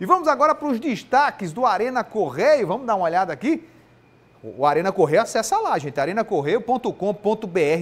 E vamos agora para os destaques do Arena Correio. Vamos dar uma olhada aqui. O Arena Correio acessa lá, gente. arenacorreio.com.br.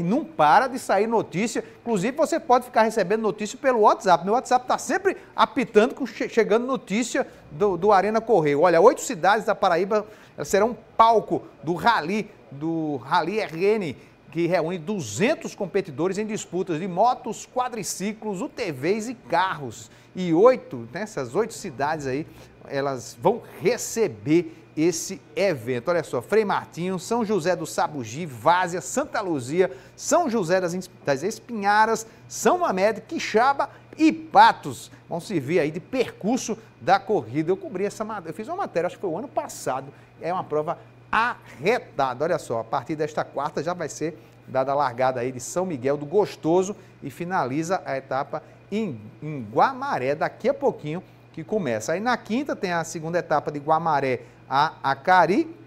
Não para de sair notícia. Inclusive, você pode ficar recebendo notícia pelo WhatsApp. Meu WhatsApp está sempre apitando, chegando notícia do, do Arena Correio. Olha, oito cidades da Paraíba serão palco do Rally, do Rally RN que reúne 200 competidores em disputas de motos, quadriciclos, UTVs e carros. E oito, nessas né, oito cidades aí, elas vão receber esse evento. Olha só, Frei Martinho, São José do Sabugi, Várzea, Santa Luzia, São José das Espinharas, São Mamed, Quixaba e Patos vão servir aí de percurso da corrida. Eu cobri essa matéria, eu fiz uma matéria, acho que foi o ano passado, é uma prova arretado. Olha só, a partir desta quarta já vai ser dada a largada aí de São Miguel do Gostoso e finaliza a etapa em, em Guamaré daqui a pouquinho que começa. Aí na quinta tem a segunda etapa de Guamaré a Acari.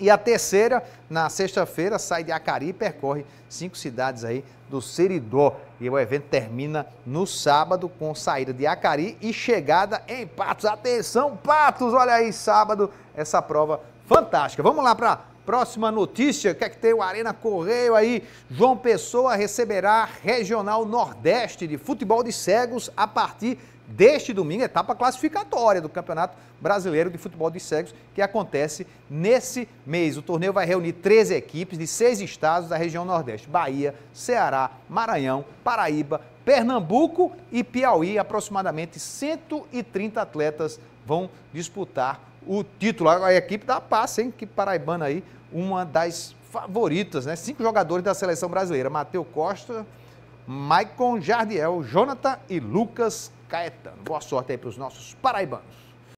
E a terceira, na sexta-feira, sai de Acari e percorre cinco cidades aí do Seridó. E o evento termina no sábado com saída de Acari e chegada em Patos. Atenção, Patos! Olha aí, sábado, essa prova fantástica. Vamos lá para próxima notícia. O que é que tem o Arena Correio aí? João Pessoa receberá Regional Nordeste de Futebol de Cegos a partir deste domingo, etapa classificatória do Campeonato Brasileiro de Futebol de Cegos, que acontece nesse mês. O torneio vai reunir 13 equipes de seis estados da região Nordeste: Bahia, Ceará, Maranhão, Paraíba, Pernambuco e Piauí, aproximadamente 130 atletas vão disputar o título. A equipe da passe, hein? Que paraibana aí, uma das favoritas, né? Cinco jogadores da seleção brasileira: Matheus Costa, Maicon Jardiel, Jonathan e Lucas Caetano. Boa sorte aí para os nossos paraibanos.